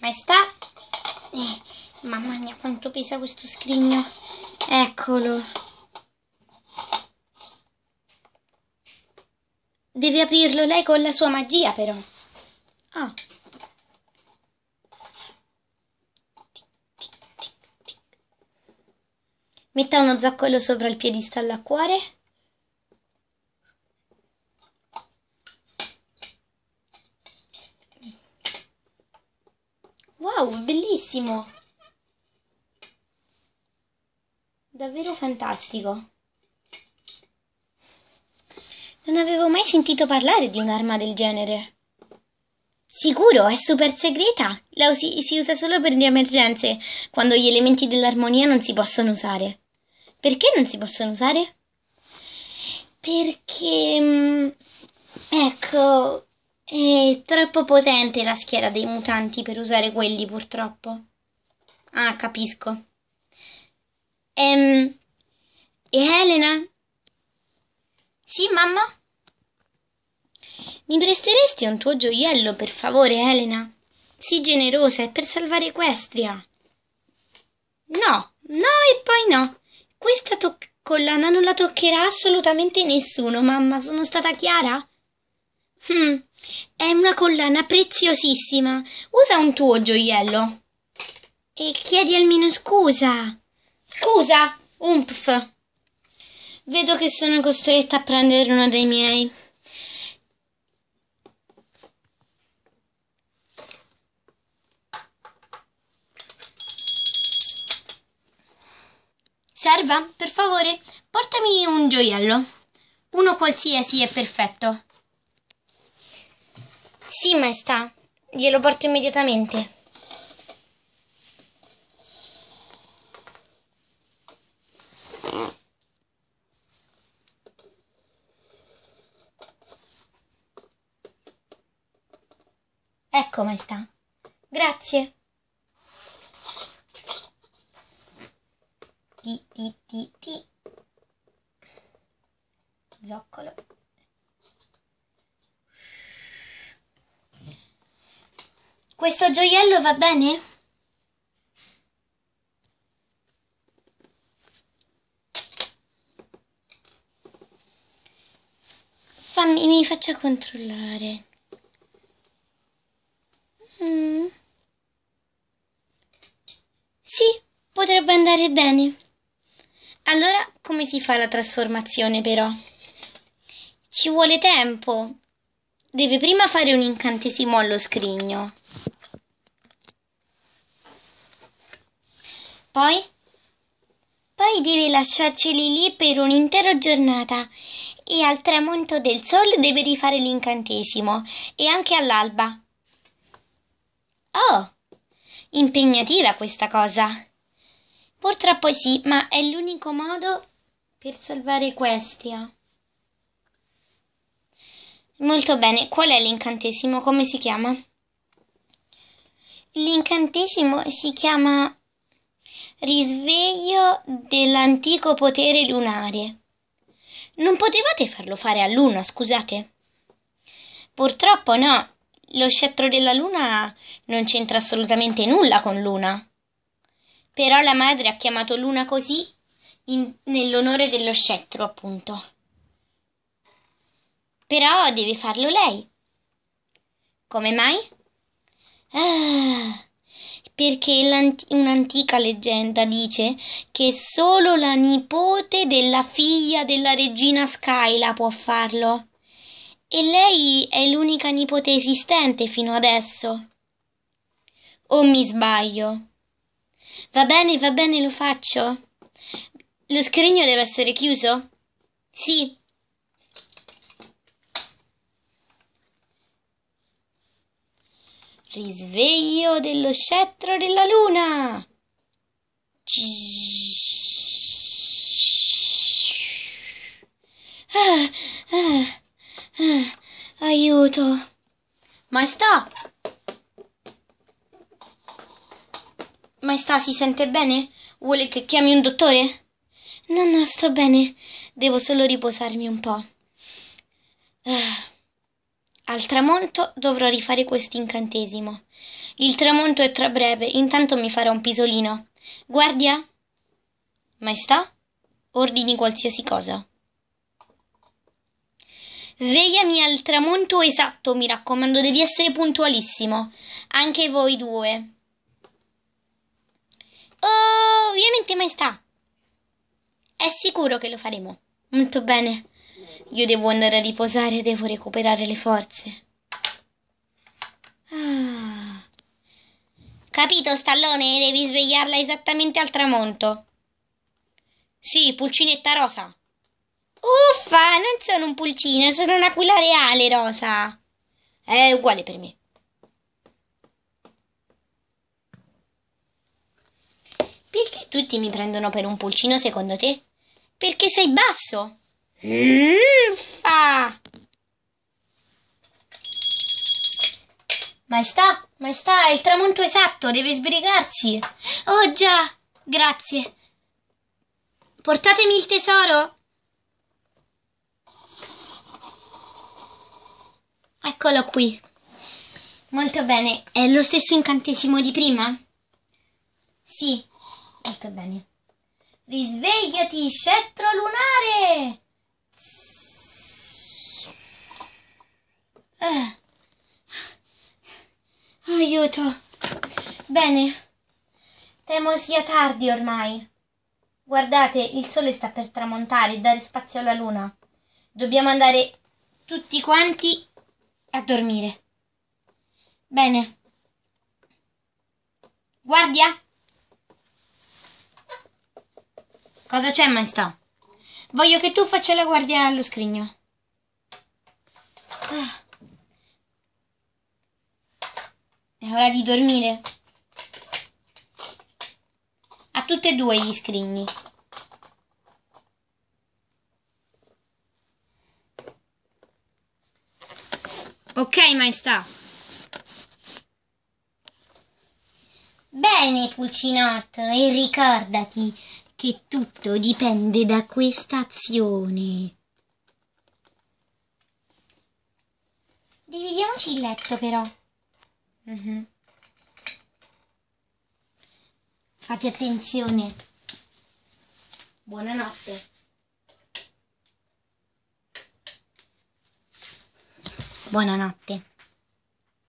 Maestà. Eh, mamma mia, quanto pesa questo scrigno. Eccolo. Deve aprirlo lei con la sua magia, però. Ah. Metta uno zaccolo sopra il piedistallo a cuore. Wow, bellissimo! Davvero fantastico. Non avevo mai sentito parlare di un'arma del genere. Sicuro, è super segreta. La usi- si usa solo per le emergenze, quando gli elementi dell'armonia non si possono usare. Perché non si possono usare? Perché... Mm, ecco, è troppo potente la schiera dei mutanti per usare quelli, purtroppo. Ah, capisco. Ehm, e Elena? Sì, mamma? Mi presteresti un tuo gioiello, per favore, Elena? Sii generosa, è per salvare Equestria. No, no e poi no. Questa to- collana non la toccherà assolutamente nessuno, mamma. Sono stata chiara? Hmm. È una collana preziosissima. Usa un tuo gioiello. E chiedi almeno scusa. Scusa, umpf. Vedo che sono costretta a prendere uno dei miei. Serva, per favore, portami un gioiello. Uno qualsiasi è perfetto. Sì, maestà, glielo porto immediatamente. Ecco, maestà. Grazie. Questo gioiello va bene? Fammi, mi faccia controllare. Mm. Sì, potrebbe andare bene. Allora, come si fa la trasformazione però? Ci vuole tempo. Deve prima fare un incantesimo allo scrigno. Poi? Poi devi lasciarceli lì per un'intera giornata e al tramonto del sole devi rifare l'incantesimo e anche all'alba. Oh, impegnativa questa cosa. Purtroppo sì, ma è l'unico modo per salvare Equestria. Molto bene, qual è l'incantesimo? Come si chiama? L'incantesimo si chiama risveglio dell'antico potere lunare. Non potevate farlo fare a luna, scusate? Purtroppo no, lo scettro della luna non c'entra assolutamente nulla con luna. Però la madre ha chiamato luna così in, nell'onore dello scettro, appunto. Però deve farlo lei. Come mai? Ah perché un'antica leggenda dice che solo la nipote della figlia della regina Skyla può farlo. E lei è l'unica nipote esistente fino adesso. O mi sbaglio? Va bene, va bene, lo faccio. Lo scrigno deve essere chiuso? Sì, Risveglio dello scettro della luna. Ah, ah, ah, aiuto. Maestà. Maestà si sente bene? Vuole che chiami un dottore? No, no, sto bene. Devo solo riposarmi un po'. Ah. Al tramonto dovrò rifare quest'incantesimo. Il tramonto è tra breve, intanto mi farò un pisolino. Guardia? Maestà? Ordini qualsiasi cosa. Svegliami al tramonto esatto, mi raccomando, devi essere puntualissimo. Anche voi due. Oh, ovviamente maestà. È sicuro che lo faremo. Molto bene. Io devo andare a riposare, devo recuperare le forze. Ah. Capito, stallone, devi svegliarla esattamente al tramonto. Sì, pulcinetta rosa. Uffa, non sono un pulcino, sono un'aquila reale rosa. È uguale per me. Perché tutti mi prendono per un pulcino secondo te? Perché sei basso? Hilfe! Maestà, maestà, è il tramonto esatto, deve sbrigarsi. Oh già, grazie. Portatemi il tesoro. Eccolo qui. Molto bene, è lo stesso incantesimo di prima? Sì, molto bene. Risvegliati, scettro lunare! Eh. Aiuto. Bene. Temo sia tardi ormai. Guardate, il sole sta per tramontare e dare spazio alla luna. Dobbiamo andare tutti quanti a dormire. Bene. Guardia. Cosa c'è, maestà? Voglio che tu faccia la guardia allo scrigno. È ora di dormire. A tutte e due gli scrigni. Ok, maestà. Bene, Pulcinotto, e ricordati che tutto dipende da questa azione. Dividiamoci il letto, però. Uh-huh. Fate attenzione. Buonanotte. Buonanotte.